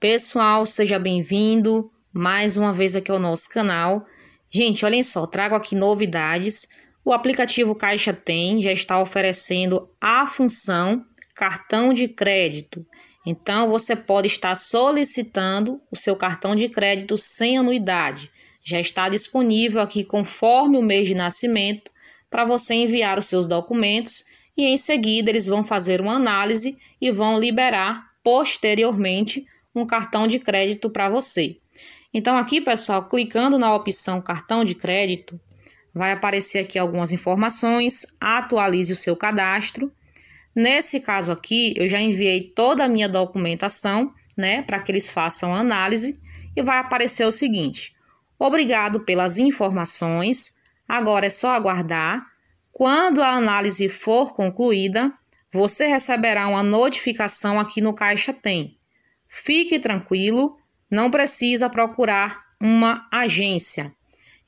Pessoal, seja bem-vindo mais uma vez aqui ao nosso canal. Gente, olhem só, trago aqui novidades. O aplicativo Caixa Tem já está oferecendo a função cartão de crédito. Então, você pode estar solicitando o seu cartão de crédito sem anuidade. Já está disponível aqui conforme o mês de nascimento para você enviar os seus documentos e em seguida eles vão fazer uma análise e vão liberar posteriormente um cartão de crédito para você. Então, aqui, pessoal, clicando na opção cartão de crédito, vai aparecer aqui algumas informações. Atualize o seu cadastro. Nesse caso aqui, eu já enviei toda a minha documentação, né, para que eles façam a análise e vai aparecer o seguinte: Obrigado pelas informações. Agora é só aguardar. Quando a análise for concluída, você receberá uma notificação aqui no Caixa Tem Fique tranquilo, não precisa procurar uma agência.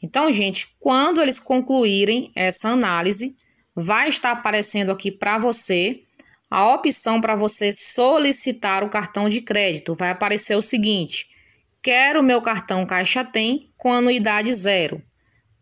Então, gente, quando eles concluírem essa análise, vai estar aparecendo aqui para você a opção para você solicitar o cartão de crédito. Vai aparecer o seguinte: quero meu cartão Caixa Tem com anuidade zero.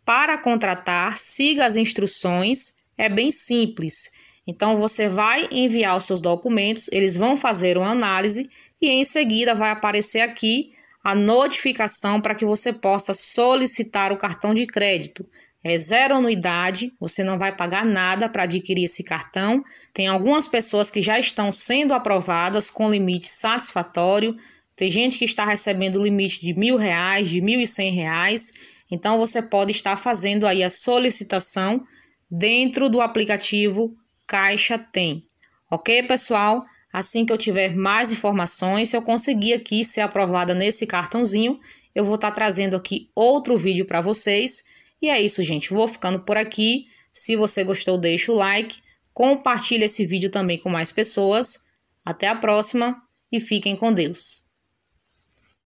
Para contratar, siga as instruções, é bem simples. Então, você vai enviar os seus documentos, eles vão fazer uma análise e em seguida vai aparecer aqui a notificação para que você possa solicitar o cartão de crédito. É zero anuidade, você não vai pagar nada para adquirir esse cartão. Tem algumas pessoas que já estão sendo aprovadas com limite satisfatório. Tem gente que está recebendo limite de mil reais, de mil e cem reais. Então você pode estar fazendo aí a solicitação dentro do aplicativo Caixa Tem. Ok, pessoal? Assim que eu tiver mais informações, se eu conseguir aqui ser aprovada nesse cartãozinho, eu vou estar tá trazendo aqui outro vídeo para vocês. E é isso, gente. Vou ficando por aqui. Se você gostou, deixa o like. Compartilhe esse vídeo também com mais pessoas. Até a próxima e fiquem com Deus.